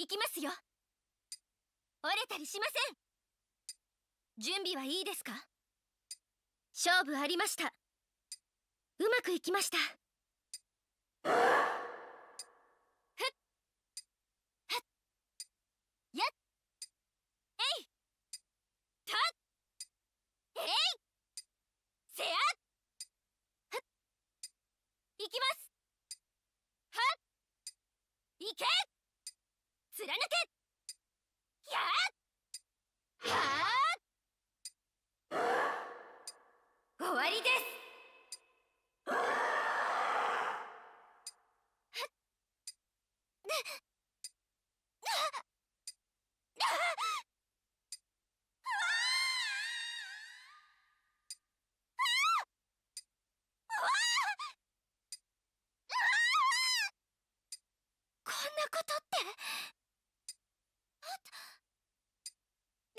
行きますよ折れたりしません準備はいいですか勝負ありましたうまくいきましたふっはっやっえいたえいせやっいきますはっいけ貫やはあ終わりですこんなことって